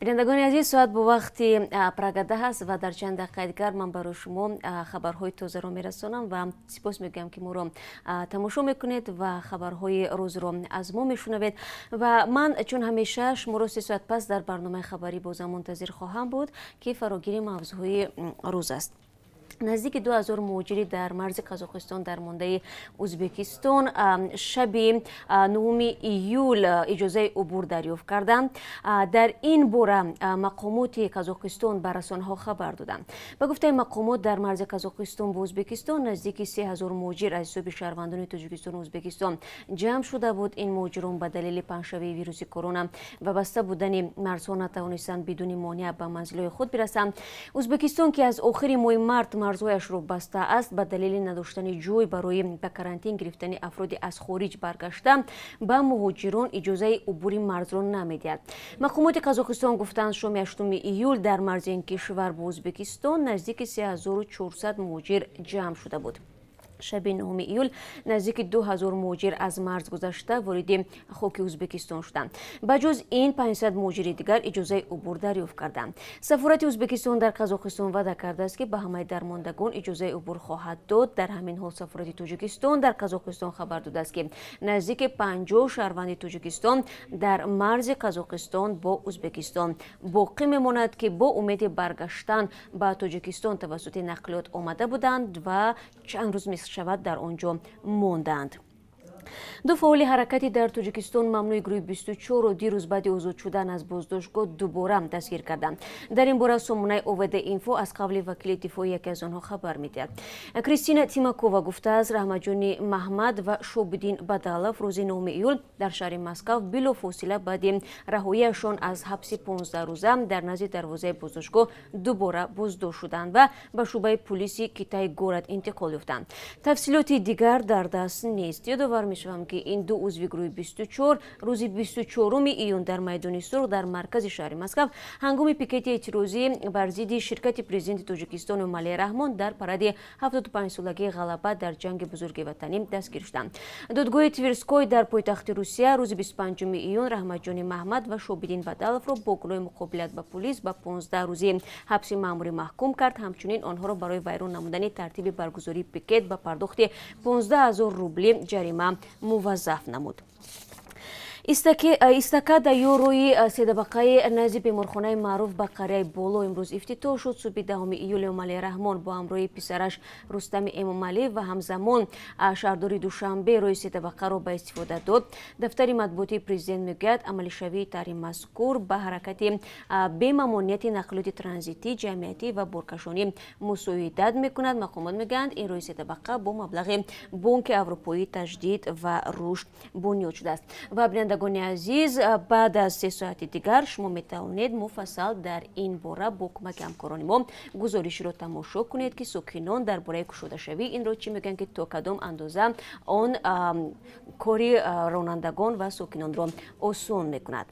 бинандагони азиз соат бо вақти прагада ҳаст ва дар чанд дақиқа дигар ман барои шумо хабарҳои тозаро мерасонам ва сипос мегӯям ки моро тамошо мекунед ва хабарҳои рӯзро аз мо мешунавед ва ман чун ҳамеша шуморо се соат пас дар барномаи хабарӣ бозам мунтазир хоҳам буд ки фарогири мавзӯҳои рӯз аст наздики 2000 муҳоҷири дар марзи қазоқистон дар мондаи ӯзбекистон шаби 9 июл иҷозаи убур дарёфт карданд дар ин бора мақомоти қазоқистон ба расонаҳо хабар доданд ба гуфтаи мақомот дар марзи қазоқистон ва ӯзбекистон наздики 3000 муҳоҷир аз ҳисоби шаҳрвандони тоҷикистону ӯзбекистон ҷамъ шуда буд ин муҳоҷирон ба далели паҳншавии вируси корона ва баста будани марзҳо натавонистанд бидуни монеа ба манзилҳои худ бирасанд ӯзбекистон ки аз охири моҳи март марзҳояшро бастааст ба далели надоштани ҷой барои ба карантин гирифтани афроди аз хориҷ баргашта ба муҳоҷирон иҷозаи убури марзро намедиҳад мақомоти қазоқистон гуфтанд шоми 8 июл дар марзи ин кишвар бо узбекистон наздики 3400 муҳоҷир ҷамъ шуда буд шаби 9 июл наздики 2000 муҳоҷир аз марз гузашта вориди хоки ӯзбекистон шуданд ба ҷуз ин 500 муҳоҷири дигар иҷозаи убур дарёфт карданд сафорати ӯзбекистон дар қазоқистон ваъда кардааст ки ба ҳамаи дармондагон иҷозаи убур хоҳад дод дар ҳамин ҳол сафорати тоҷикистон дар қазоқистон хабар додааст ки наздики 50 шаҳрванди тоҷикистон дар марзи қазоқистон бо ӯзбекистон боқӣ мемонад ки бо умеди баргаштан ба тоҷикистон тавассути нақлиёт омада буданд ва чанд рӯз шавад дар он ҷо мондаанд ду фаъоли ҳаракати дар тоҷикистон мамнӯи гурӯҳи бисту чору дирӯз баъди озод шудан аз боздоштгоҳ дубора дастгир карданд дар ин бора сомонаи овд info аз қавли вакили дифои яке аз онҳо хабар медиҳад кристина тимакова гуфтааст раҳмаҷони маҳмад ва шобиддин бадалов рӯзи нм июл дар шаҳри москав билофосила баъди раҳоиашон аз ҳабси 15 рӯза дар назди дарвозаи боздоштгоҳ дубора боздошт шуданд ва ба шӯъбаи пулиси китаи город интиқол ёфтанд тафсилоти дигар дар даст нест ёдовар мешавам ки ин ду узви гурӯҳи бистучор рӯзи бистучоруми июн дар майдони сурх дар маркази шаҳри москав ҳангоми пикети эътирозӣ бар зидди ширкати президенти тоҷикистону малия раҳмон дар паради ҳафтоду панҷсолагии ғалаба дар ҷанги бузурги ватанӣ дастгир шуданд додгоҳи тверской дар пойтахти русия рӯзи биступанҷуми июн раҳматҷони маҳмад ва шобиддин бадаловро бо гулои муқобилат ба полис ба понздаҳ рӯзи ҳабси маъмурӣ маҳкум кард ҳамчунин онҳоро барои вайрон намудани тартиби баргузории пикет ба пардохти 15 ҳазор рубли ҷарима муваздав намуд истакада юрои седабақаи назди беморхонаи маъруф ба қарияи боло имрӯз ифтитоҳ шуд суби д июли омалирахмон бо ҳамроҳи писараш рустами эмомалӣ ва ҳамзамон шаҳрдори душанбе рӯи седабақаро ба истифода дод дафтари матбуотии президент мегӯяд амалишавии тари мазкур ба ҳаракати бемамонияти нақлиёти транзитӣ ҷамъиятӣ ва боркашонӣ мусоидат мекунад мақомот мегӯянд ин рӯи седабақа бо маблағи бонки аврупои таҷдид ва рушд бунёд шудааст ва бинанда шунавандагони азиз баъд аз се соати дигар шумо метавонед муфассал дар ин бора бо кӯмаки ҳамкорони мо гузоришро тамошо кунед ки сокинон дар бораи кушодашавӣ инро чӣ мегӯянд ки то кадом андоза он кори ронандагон ва сокинонро осон мекунад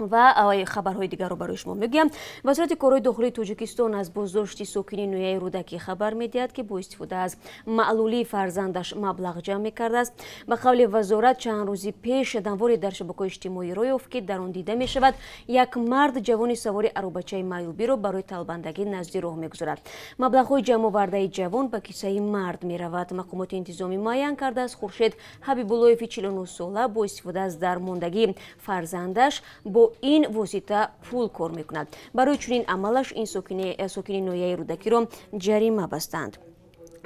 ва хабарҳои дигарро барои шумо мегӯям вазорати корҳои дохилии тоҷикистон аз боздошти сокини ноияи рӯдакӣ хабар медиҳад ки бо истифода аз маълулии фарзандаш маблағ ҷамъ мекардааст ба қавли вазорат чанд рӯзи пеш даъворе дар шабакаҳои иҷтимоӣ ро ёфт ки дар он дида мешавад як мард ҷавони савори аробачаи маълубиро барои талбандагӣ назди роҳ мегузорад маблағҳои ҷамъовардаи ҷавон ба киссаи мард меравад мақомоти интизомӣ муайян кардааст хуршед ҳабибуллоеви чилнӯ сола бо истифода аз дармондагии фарзандаш бо ин восита пул кор мекунад барои чунин амалаш ин сокини ноияи рудакиро ҷарима бастанд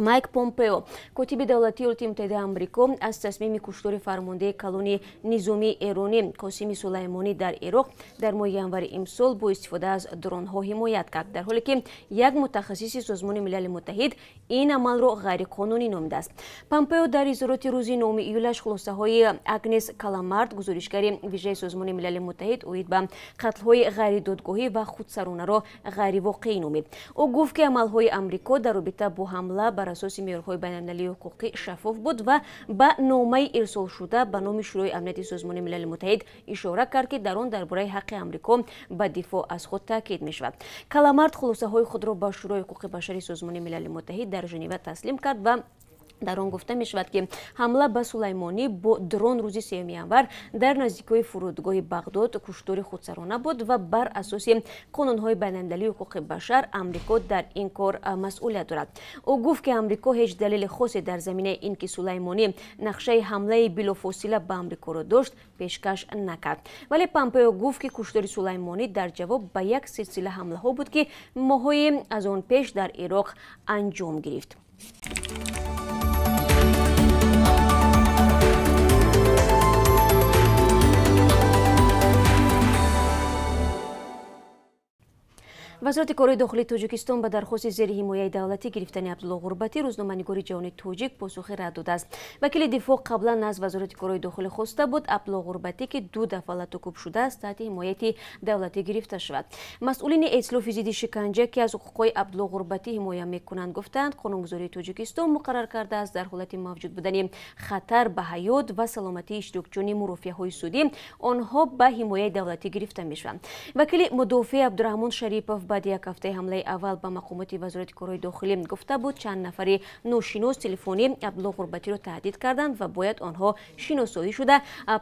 майк помпео котиби давлати улмтд амрико аз тасмими куштори фармондаи калони низоми эронӣ косими сулаймонӣ дар ироқ дар моҳи январи имсол бо истифода аз дронҳо ҳимоят кард дар ҳоле ки як мутахассиси созмони милали муттаҳид ин амалро ғайриқонунӣ номидааст помпео дар изҳороти рӯзи нми июлаш хулосаҳои агнес каламард гузоришгари вижаи созмони милали муттаҳид оид ба қатлҳои ғайридодгоҳӣ ва худсаронаро ғайривоқеӣ номид ӯ гуфт ки амалҳои амрико дар робита бо ҳамла бар асоси меъёрҳои байналмилалии ҳуқуқӣ шаффоф буд ва ба номаи ирсолшуда ба номи шӯрои амнияти созмони милали муттаҳид ишора кард ки дар он дар бораи ҳаққи амрико ба дифоъ аз худ таъкид мешавад каламард хулосаҳои худро ба шӯрои ҳуқуқи башари созмони милали муттаҳид дар женева таслим кард ва дар он гуфта мешавад ки ҳамла ба сулаймонӣ бо дрон рӯзи сеюм январ дар наздикои фурудгоҳи бағдод куштори худсарона буд ва бар асоси қонунҳои байналмилалии ҳуқуқи башар амрико дар ин кор масъулият дорад ӯ гуфт ки амрико ҳеҷ далели хосе дар замина ин ки сулаймонӣ нақшаи ҳамлаи билофосила ба амрикоро дошт пешкаш накард вале пампео гуфт ки куштори сулаймонӣ дар ҷавоб ба як силсила ҳамлаҳо буд ки моҳҳои аз он пеш дар ироқ анҷом гирифт вазирати кори дохилии тоҷикистон ба дархости зери ҳимояи давлатӣ гирифтани абдулло ғурбатӣ рӯзноманигори ҷаҳони тоҷик посухи рад додааст вакили дифоъ қаблан аз вазорати кори дохилӣ хоста буд абдулло ғурбатӣ ки ду дафъа латукуб шудааст таҳти ҳимояти давлатӣ гирифта шавад масъулини эътилофи зидди шиканҷа ки аз ҳуқуқҳои абдулло ғурбатӣ ҳимоя мекунанд гуфтанд қонунгузории тоҷикистон муқаррар кардааст дар ҳолати мавҷуд будани хатар ба ҳаёт ва саломатии иштирокчунӣ мурофиаҳои судӣ онҳо ба ҳимояи давлатӣ гирифта мешаванд вакили мудофиа абдураҳмон шарипов баъди як ҳафтаи ҳамлаи аввал ба мақомоти вазорати корҳои дохилӣ гуфта буд чанд нафари ношинос телефони абдулло ғурбатиро таҳдид карданд ва бояд онҳо шиносоӣ шуда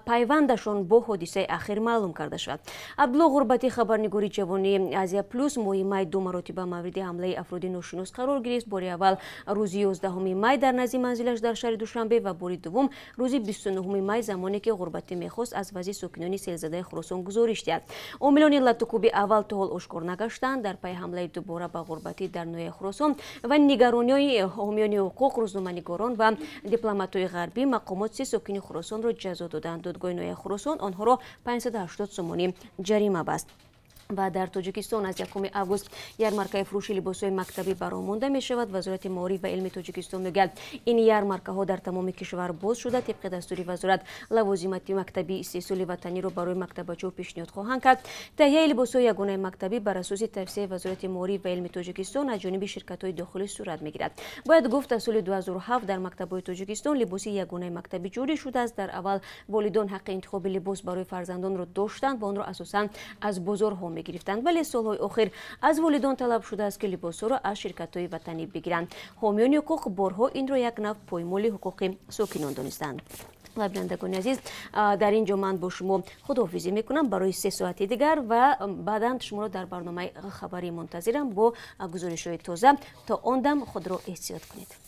пайвандашон бо ҳодисаи ахир маълум карда шавад абдулло ғурбатӣ хабарнигори ҷавони азия плюс моҳи май ду маротиба мавриди ҳамлаи афроди ношинос қарор гирифт бори аввал рӯзи 1 май дар назди манзилаш дар шаҳри душанбе ва бори дуввум рӯзи 29 май замоне ки ғурбатӣ мехост аз вазъи сокинони селзадаи хуросон гузориш диҳад омилони латукуби аввал то ҳол ошкор нагаштанд ҳастанд дар пайи ҳамлаи дубора ба ғурбатӣ дар ноҳияи хуросон ва нигарониҳои ҳомиёни ҳуқуқ рӯзноманигорон ва дипломатҳои ғарбӣ мақомот се сокини хуросонро ҷазо доданд додгоҳи ноҳияи хуросон онҳоро 580 сомонӣ ҷарима баст ва дар тоҷикистон аз 1 август ярмаркаи фурӯши либосҳои мактабӣ баромонда мешавад вазорати маориф ва илми тоҷикистон мегӯяд ин ярмаркаҳо дар тамоми кишвар боз шуда тибқи дастури вазорат лавозимати мактаби истеҳсоли ватаниро барои мактабачиҳо пешниҳод хоҳанд кард таҳияи либосҳои ягонаи мактабӣ бар асоси тавсияи вазорати маориф ва илми тоҷикистон аз ҷониби ширкатҳои дохилӣ сурат мегирад бояд гуфт аз соли 2007 дар мактабҳои тоҷикистон либоси ягонаи мактабӣ ҷорӣ шудааст дар аввал волидон ҳаққи интихоби либос барои фарзандонро доштанд ва онро асосан аз бозорҳо мегирифтанд вале солҳои охир аз волидон талаб шудааст ки либосҳоро аз ширкатҳои ватанӣ бигиранд ҳомиёни ҳуқуқ борҳо инро як нав поймоли ҳуқуқи сокинон донистанд лабинандагони азиз дар ин ҷо ман бо шумо худоҳофизӣ мекунам барои се соати дигар ва баъдан шуморо дар барномаи хабарӣ мунтазирам бо гузоришҳои тоза то он дам худро эҳтиёт кунед